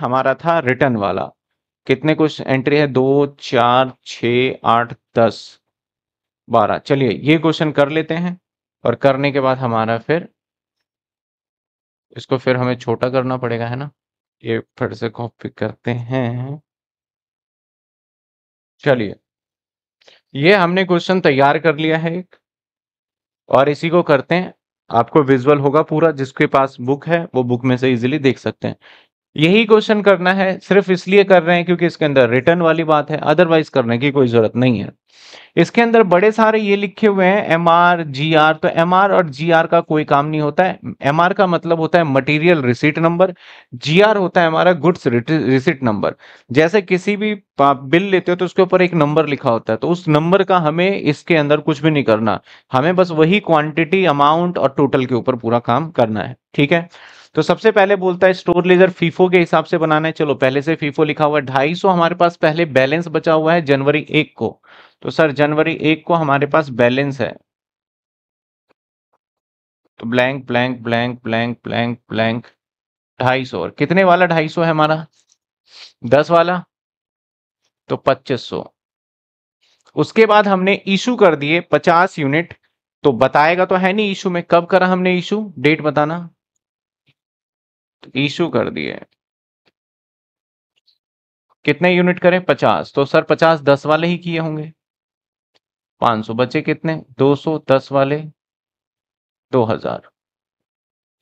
हमारा था रिटर्न वाला कितने कुछ एंट्री है दो चार छ आठ दस बारह चलिए ये क्वेश्चन कर लेते हैं और करने के बाद हमारा फिर इसको फिर हमें छोटा करना पड़ेगा है ना ये फिर से कॉपी करते हैं चलिए ये हमने क्वेश्चन तैयार कर लिया है एक और इसी को करते हैं आपको विजुअल होगा पूरा जिसके पास बुक है वो बुक में से इजीली देख सकते हैं यही क्वेश्चन करना है सिर्फ इसलिए कर रहे हैं क्योंकि इसके अंदर रिटर्न वाली बात है अदरवाइज करने की कोई जरूरत नहीं है इसके अंदर बड़े सारे ये लिखे हुए हैं एम आर जी आर तो एम आर और जी आर का कोई काम नहीं होता है एम आर का मतलब होता है material receipt number G R होता है हमारा गुड्स रिसीट नंबर जैसे किसी भी बिल लेते हो तो उसके ऊपर एक नंबर लिखा होता है तो उस नंबर का हमें इसके अंदर कुछ भी नहीं करना हमें बस वही क्वांटिटी अमाउंट और टोटल के ऊपर पूरा काम करना है ठीक है तो सबसे पहले बोलता है स्टोर लेजर फीफो के हिसाब से बनाना है चलो पहले से फीफो लिखा हुआ है ढाई सौ हमारे पास पहले बैलेंस बचा हुआ है जनवरी एक को तो सर जनवरी एक को हमारे पास बैलेंस है तो blank blank blank blank blank blank ढाई सौ कितने वाला ढाई सौ है हमारा दस वाला तो पच्चीस सौ उसके बाद हमने इशू कर दिए पचास यूनिट तो बताएगा तो है नहीं इशू में कब करा हमने इशू डेट बताना इशू कर दिए कितने यूनिट करें पचास तो सर पचास दस वाले ही किए होंगे पांच सौ बचे कितने दो सौ दस वाले दो हजार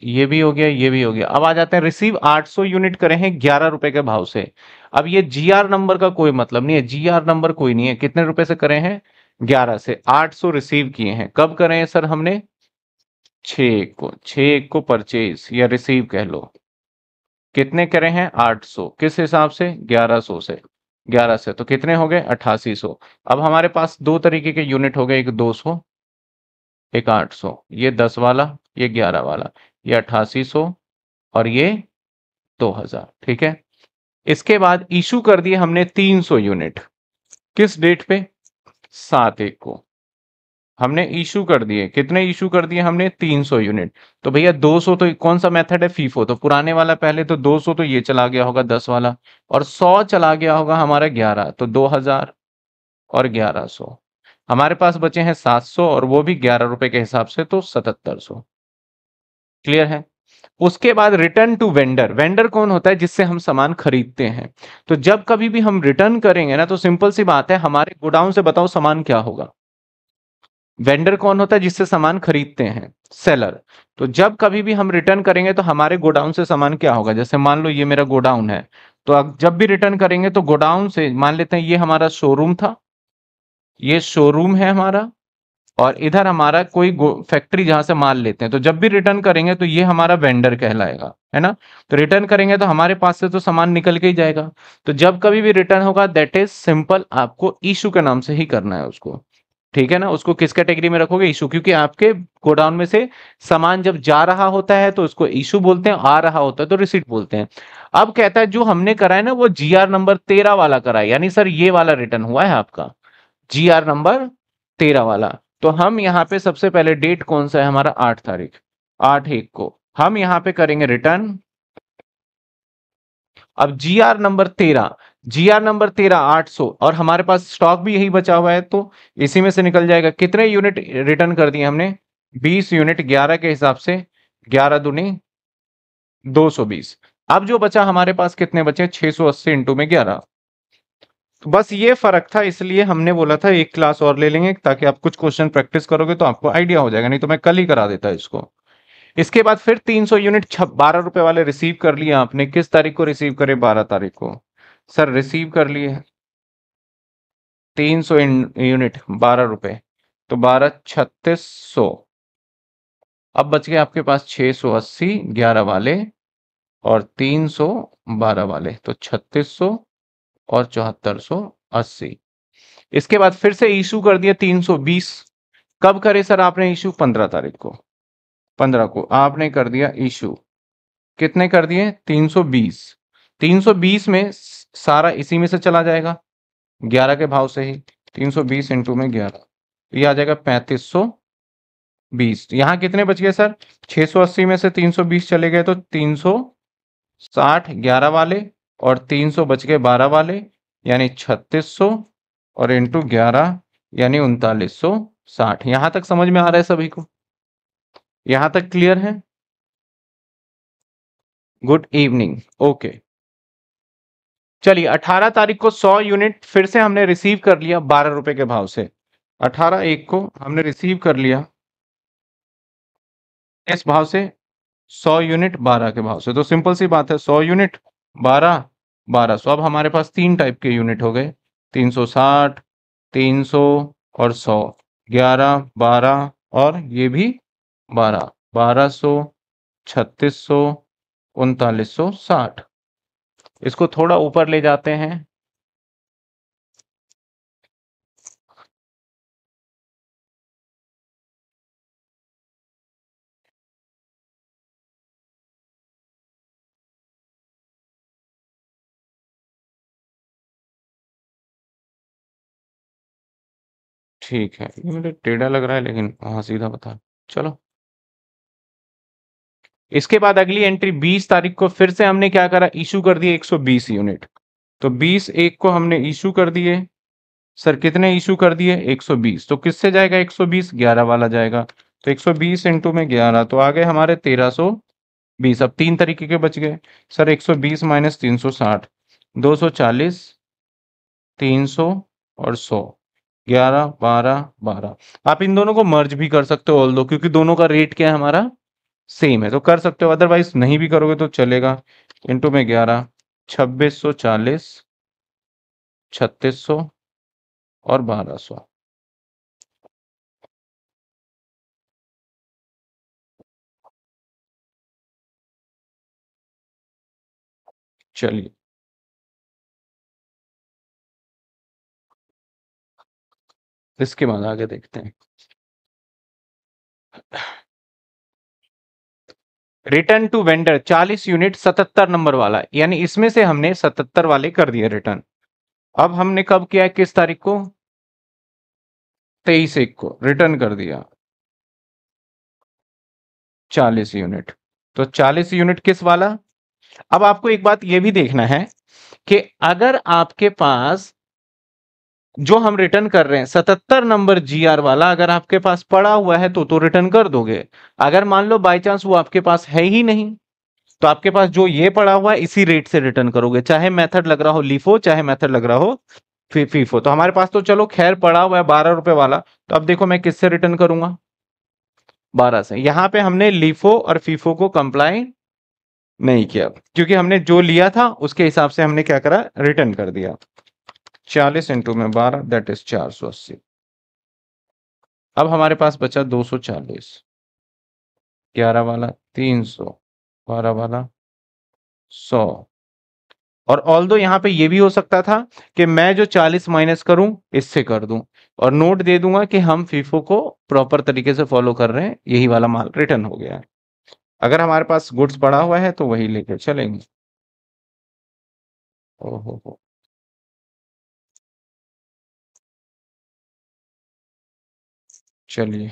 ये भी हो गया ये भी हो गया अब आ जाते हैं रिसीव 800 यूनिट करे हैं ग्यारह रुपए के भाव से अब ये जीआर नंबर का कोई मतलब नहीं है जीआर नंबर कोई नहीं है कितने रुपए से करे हैं ग्यारह से 800 रिसीव किए हैं कब करें सर हमने छ को छ को परचेज या रिसीव कह लो कितने करे हैं 800 किस हिसाब से 1100 से 11 से तो कितने हो गए 8800 अब हमारे पास दो तरीके के यूनिट हो गए एक 200 एक 800 ये 10 वाला ये 11 वाला ये 8800 और ये 2000 ठीक है इसके बाद इशू कर दिए हमने 300 यूनिट किस डेट पे सात एक को हमने इशू कर दिए कितने इशू कर दिए हमने 300 यूनिट तो भैया 200 तो कौन सा मेथड है फीफो तो पुराने वाला पहले तो 200 तो ये चला गया होगा 10 वाला और 100 चला गया होगा हमारा 11 तो 2000 और 1100 हमारे पास बचे हैं 700 और वो भी ग्यारह रुपए के हिसाब से तो 7700 क्लियर है उसके बाद रिटर्न टू वेंडर वेंडर कौन होता है जिससे हम सामान खरीदते हैं तो जब कभी भी हम रिटर्न करेंगे ना तो सिंपल सी बात है हमारे गोडाउन से बताओ सामान क्या होगा वेंडर कौन होता है जिससे सामान खरीदते हैं सेलर तो जब कभी भी हम रिटर्न करेंगे तो हमारे गोडाउन से सामान क्या होगा जैसे मान लो ये मेरा गोडाउन है तो जब भी रिटर्न करेंगे तो गोडाउन से मान लेते हैं ये हमारा शोरूम था ये शोरूम है हमारा और इधर हमारा कोई फैक्ट्री जहां से माल लेते हैं तो जब भी रिटर्न करेंगे तो ये हमारा वेंडर कहलाएगा है ना तो रिटर्न करेंगे तो हमारे पास से तो सामान निकल के ही जाएगा तो जब कभी भी रिटर्न होगा दैट इज सिंपल आपको इशू के नाम से ही करना है उसको ठीक है ना उसको किस कैटेगरी में रखोगे इशू क्योंकि आपके गोडाउन में से सामान जब जा रहा होता है तो उसको इशू बोलते हैं आ रहा होता है तो रिसीट बोलते हैं अब कहता है जो हमने कराया ना वो जी आर नंबर तेरह वाला करा यानी सर ये वाला रिटर्न हुआ है आपका जी आर नंबर तेरह वाला तो हम यहाँ पे सबसे पहले डेट कौन सा है हमारा आठ तारीख आठ एक को हम यहाँ पे करेंगे रिटर्न अब जी आर नंबर तेरह जीआर नंबर तेरह आठ सौ और हमारे पास स्टॉक भी यही बचा हुआ है तो इसी में से निकल जाएगा कितने यूनिट रिटर्न कर दिए हमने बीस यूनिट ग्यारह के हिसाब से ग्यारह दुनी दो सौ बीस अब जो बचा हमारे पास कितने बचे छह सौ अस्सी इंटू में ग्यारह तो बस ये फर्क था इसलिए हमने बोला था एक क्लास और ले लेंगे ताकि आप कुछ क्वेश्चन प्रैक्टिस करोगे तो आपको आइडिया हो जाएगा नहीं तो मैं कल ही करा देता इसको इसके बाद फिर 300 यूनिट बारह रुपए वाले रिसीव कर लिए आपने किस तारीख को रिसीव करे बारह तारीख को सर रिसीव कर लिए तीन सौ यूनिट बारह रुपये तो बारह छत्तीस सौ अब बच गए आपके पास छः सौ अस्सी ग्यारह वाले और तीन सौ बारह वाले तो छत्तीस सौ और चौहत्तर सौ अस्सी इसके बाद फिर से इशू कर दिया तीन सौ बीस कब करे सर आपने इशू पंद्रह तारीख को पंद्रह को आपने कर दिया इशू कितने कर दिए तीन सौ बीस तीन सौ बीस में सारा इसी में से चला जाएगा ग्यारह के भाव से ही तीन सौ बीस इंटू में ग्यारह ये आ जाएगा पैंतीस सौ बीस यहाँ कितने बच गए सर छः सौ अस्सी में से तीन सौ बीस चले गए तो तीन सौ साठ ग्यारह वाले और तीन सौ बच गए बारह वाले यानी छत्तीस सौ और इंटू ग्यारह यानी उनतालीस सौ साठ यहाँ तक समझ में आ रहा है सभी को यहाँ तक क्लियर है गुड इवनिंग ओके चलिए 18 तारीख को 100 यूनिट फिर से हमने रिसीव कर लिया बारह रुपए के भाव से 18 एक को हमने रिसीव कर लिया इस भाव से 100 यूनिट 12 के भाव से तो सिंपल सी बात है 100 यूनिट 12 सो अब हमारे पास तीन टाइप के यूनिट हो गए 360 300 और 100 11 12 और ये भी 12 1200 छत्तीस सौ उनतालीस सौ साठ इसको थोड़ा ऊपर ले जाते हैं ठीक है ये मुझे टेढ़ा लग रहा है लेकिन वहां सीधा बता चलो इसके बाद अगली एंट्री 20 तारीख को फिर से हमने क्या करा इशू कर दिए 120 यूनिट तो 20 एक को हमने इशू कर दिए सर कितने इशू कर दिए 120 तो किससे जाएगा 120 11 वाला जाएगा तो 120 सौ बीस इंटू में ग्यारह तो आ गए हमारे 1320 अब तीन तरीके के बच गए सर 120 सौ बीस माइनस तीन सौ साठ दो सौ चालीस तीन सौ और सौ ग्यारह बारह बारह आप इन दोनों को मर्ज भी कर सकते हो ऑल दो क्योंकि दोनों का रेट क्या है हमारा सेम है तो कर सकते हो अदरवाइज नहीं भी करोगे तो चलेगा इंटू में ग्यारह छब्बीस सौ चालीस छत्तीस सौ और बारह सौ चलिए इसके बाद आगे देखते हैं return to vendor 40 unit 77 number वाला यानी इसमें से हमने 77 वाले कर दिए रिटर्न अब हमने कब किया है किस तारीख को तेईस एक को रिटर्न कर दिया 40 यूनिट तो 40 यूनिट किस वाला अब आपको एक बात यह भी देखना है कि अगर आपके पास जो हम रिटर्न कर रहे हैं सतहत्तर नंबर जी आर वाला अगर आपके पास पड़ा हुआ है तो तो रिटर्न कर दोगे अगर मान लो बाई चांस वो आपके पास है ही नहीं तो आपके पास जो ये पड़ा हुआ है इसी रेट से रिटर्न करोगे चाहे मेथड लग रहा हो लिफो चाहे मेथड लग रहा हो फीफो तो हमारे पास तो चलो खैर पड़ा हुआ है बारह रुपए वाला तो अब देखो मैं किससे रिटर्न करूंगा बारह से यहाँ पे हमने लिफो और फीफो को कंप्लाई नहीं किया क्योंकि हमने जो लिया था उसके हिसाब से हमने क्या करा रिटर्न कर दिया चालीस इंटू में बारह दैट इज चार सौ अस्सी अब हमारे पास बचा दो सौ चालीस ग्यारह वाला तीन सौ बारह वाला सौ और ऑल दो यहाँ पे ये भी हो सकता था कि मैं जो 40 माइनस करूं इससे कर दूं और नोट दे दूंगा कि हम फीफो को प्रॉपर तरीके से फॉलो कर रहे हैं यही वाला माल रिटर्न हो गया है अगर हमारे पास गुड्स पड़ा हुआ है तो वही लेके चलेंगे ओहो हो चलिए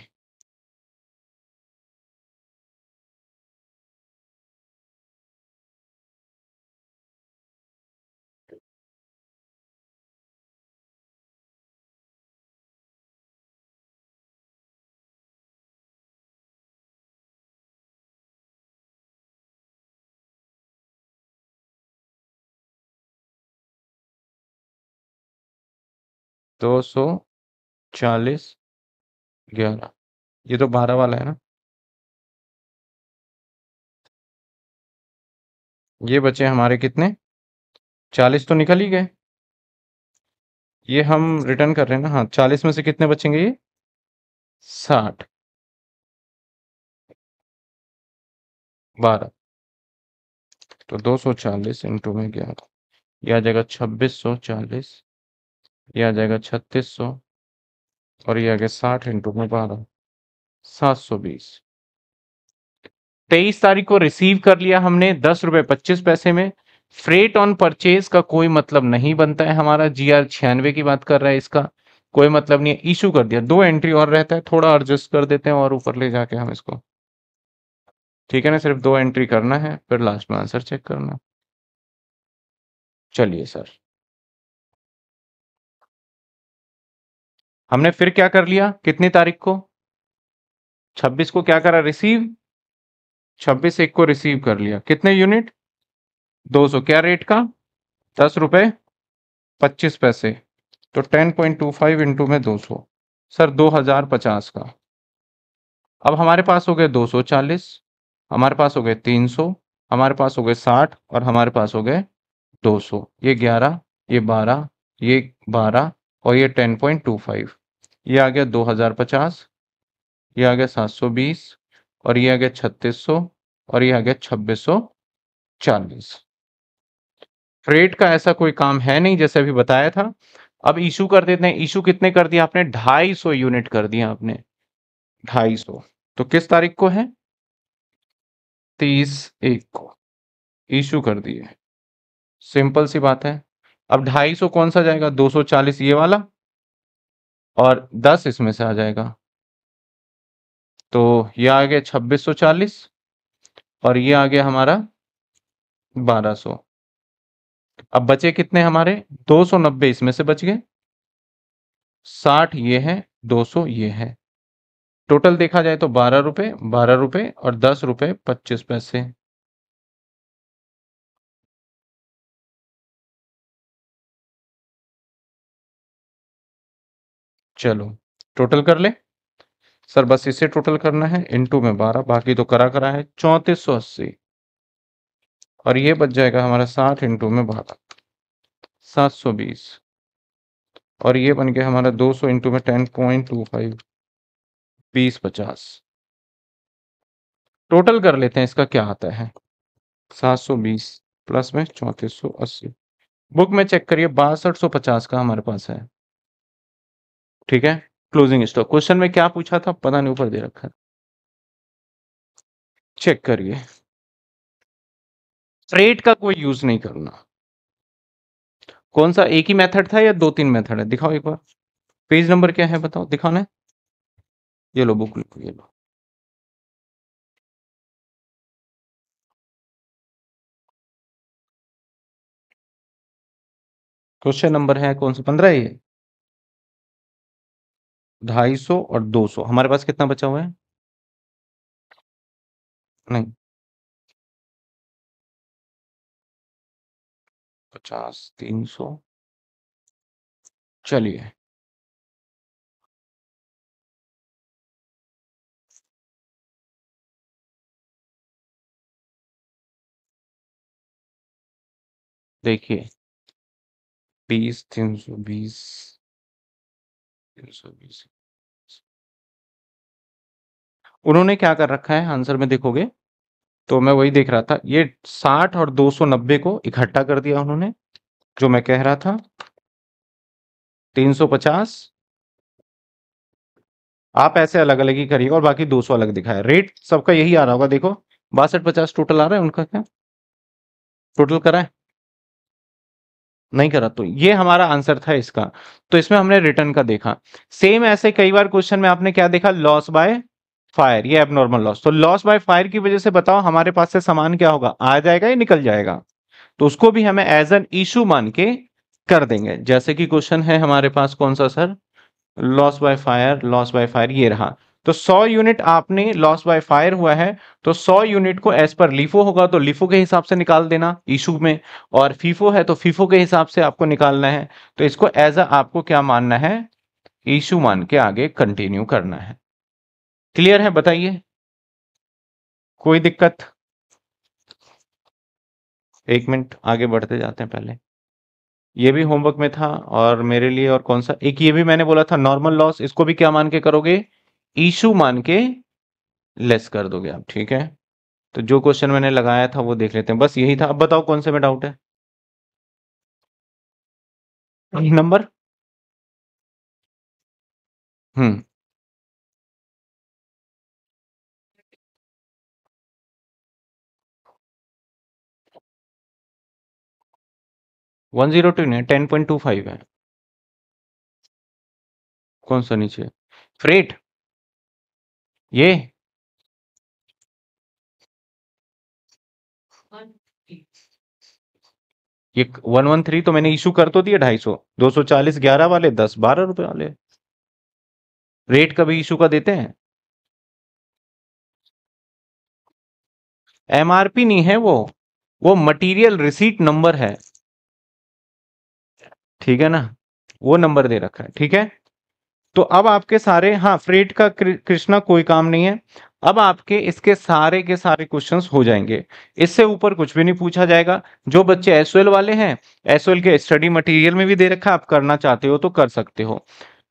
दो सौ चालीस ग्यारह ये तो बारह वाला है ना ये बचे हमारे कितने चालीस तो निकल ही गए ये हम रिटर्न कर रहे हैं ना हाँ चालीस में से कितने बचेंगे ये साठ बारह तो दो सौ चालीस इंटू में ग्यारह यह आ जाएगा छब्बीस सौ चालीस यह आ जाएगा छत्तीस सौ और ये आ गया साठ इंटू में बारह सात सौ बीस तेईस तारीख को रिसीव कर लिया हमने दस रुपए पच्चीस पैसे में फ्रेट ऑन परचेज का कोई मतलब नहीं बनता है हमारा जी आर छियानवे की बात कर रहा है इसका कोई मतलब नहीं है इशू कर दिया दो एंट्री और रहता है थोड़ा एडजस्ट कर देते हैं और ऊपर ले जाके हम इसको ठीक है ना सिर्फ दो एंट्री करना है फिर लास्ट में आंसर चेक करना चलिए सर हमने फिर क्या कर लिया कितनी तारीख को 26 को क्या करा रिसीव 26 एक को रिसीव कर लिया कितने यूनिट 200 क्या रेट का दस रुपये पच्चीस पैसे तो 10.25 पॉइंट टू फाइव इंटू में दो सौ सर दो हजार पचास का अब हमारे पास हो गए दो सौ चालीस हमारे पास हो गए तीन सौ हमारे पास हो गए साठ और हमारे पास हो गए दो सौ ये ग्यारह ये बारह ये बारह और ये 10.25 ये आ गया 2050 ये आ गया 720 और ये आ गया 3600 और ये आ गया 2640 फ्रेट का ऐसा कोई काम है नहीं जैसे अभी बताया था अब इशू कर देते हैं इशू कितने कर दिया आपने 250 यूनिट कर दिया आपने 250 तो किस तारीख को है 30 एक को इशू कर दिए सिंपल सी बात है अब ढाई सौ कौन सा जाएगा दो सौ चालीस ये वाला और दस इसमें से आ जाएगा तो ये आ गया छब्बीस सौ चालीस और ये आ गया हमारा बारह सौ अब बचे कितने हमारे दो सौ नब्बे इसमें से बच गए साठ ये है दो सौ ये है टोटल देखा जाए तो बारह रुपये बारह रुपये और दस रुपये पच्चीस पैसे चलो टोटल कर ले सर बस इसे टोटल करना है इनटू में बारह बाकी तो करा करा है चौंतीस सौ अस्सी और ये बच जाएगा हमारा साठ इंटू में बारह सात सौ बीस और ये बन गया हमारा दो सौ इंटू में टेन पॉइंट टू फाइव बीस पचास टोटल कर लेते हैं इसका क्या आता है सात सौ बीस प्लस में चौंतीस सौ अस्सी बुक में चेक करिए बासठ सौ पचास का हमारे पास है ठीक है क्लोजिंग स्टॉक क्वेश्चन में क्या पूछा था पता नहीं ऊपर दे रखा चेक करिए ट्रेड का कोई यूज नहीं करना कौन सा एक ही मेथड था या दो तीन मेथड है दिखाओ एक बार पेज नंबर क्या है बताओ दिखाओ ना ये लो बुक ये लो क्वेश्चन नंबर है कौन सा पंद्रह ये ढाई सौ और दो सौ हमारे पास कितना बचा हुआ है नहीं पचास तीन सौ चलिए देखिए बीस तीन सौ बीस तीन सौ बीस उन्होंने क्या कर रखा है आंसर में देखोगे तो मैं वही देख रहा था ये साठ और दो सौ नब्बे को इकट्ठा कर दिया उन्होंने जो मैं कह रहा था तीन सौ पचास आप ऐसे अलग अलग ही करिएगा और बाकी दो सौ अलग दिखाया रेट सबका यही आ रहा होगा देखो बासठ पचास टोटल आ रहा है उनका क्या टोटल करा है नहीं करा तो ये हमारा आंसर था इसका तो इसमें हमने रिटर्न का देखा सेम ऐसे कई बार क्वेश्चन में आपने क्या देखा लॉस बाय फायर ये एबनॉर्मल लॉस तो लॉस बाय फायर की वजह से बताओ हमारे पास से सामान क्या होगा आ जाएगा या निकल जाएगा तो उसको भी हमें एज एन इशू मान के कर देंगे जैसे कि क्वेश्चन है हमारे पास कौन सा sir loss by fire loss by fire ये रहा तो 100 यूनिट आपने लॉस बाय फायर हुआ है तो 100 यूनिट को एज पर लिफो होगा तो लिफो के हिसाब से निकाल देना इशू में और फीफो है तो फीफो के हिसाब से आपको निकालना है तो इसको एज अ आपको क्या मानना है इशू मान के आगे कंटिन्यू करना है क्लियर है बताइए कोई दिक्कत एक मिनट आगे बढ़ते जाते हैं पहले ये भी होमवर्क में था और मेरे लिए और कौन सा एक ये भी मैंने बोला था नॉर्मल लॉस इसको भी क्या मान के करोगे इशू मान के लेस कर दोगे आप ठीक है तो जो क्वेश्चन मैंने लगाया था वो देख लेते हैं बस यही था अब बताओ कौन से में डाउट है number hmm one zero two नहीं टेन पॉइंट टू फाइव है कौन सा नीचे फ्रेट ये ये वन वन थ्री तो मैंने इशू कर तो दिया ढाई सौ दो सौ चालीस ग्यारह वाले दस बारह रुपए वाले रेट कभी इशू का देते हैं एमआरपी नहीं है वो वो मटेरियल रिसीट नंबर है ठीक है ना वो नंबर दे रखा है ठीक है तो अब आपके सारे हाँ फ्रेट का कृष्णा कोई काम नहीं है अब आपके इसके सारे के सारे क्वेश्चंस हो जाएंगे इससे ऊपर कुछ भी नहीं पूछा जाएगा जो बच्चे एसओएल वाले हैं एसओएल के स्टडी मटेरियल में भी दे रखा है आप करना चाहते हो तो कर सकते हो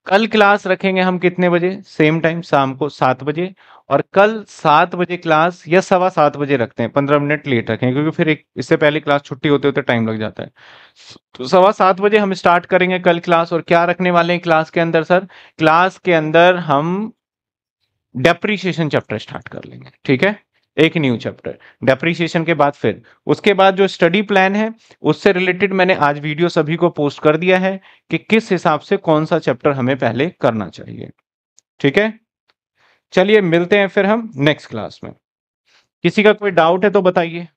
कल क्लास रखेंगे हम कितने बजे सेम टाइम शाम को सात बजे और कल सात बजे क्लास या सवा सात बजे रखते हैं पंद्रह मिनट लेट रखें क्योंकि फिर एक इससे पहले क्लास छुट्टी होते होते टाइम लग जाता है तो सवा सात बजे हम स्टार्ट करेंगे कल क्लास और क्या रखने वाले हैं क्लास के अंदर सर क्लास के अंदर हम डेप्रीशिएशन चैप्टर स्टार्ट कर लेंगे ठीक है एक न्यू चैप्टर डेप्रीशिएशन के बाद फिर उसके बाद जो स्टडी प्लान है उससे रिलेटेड मैंने आज वीडियो सभी को पोस्ट कर दिया है कि किस हिसाब से कौन सा चैप्टर हमें पहले करना चाहिए ठीक है चलिए मिलते हैं फिर हम नेक्स्ट क्लास में किसी का कोई डाउट है तो बताइए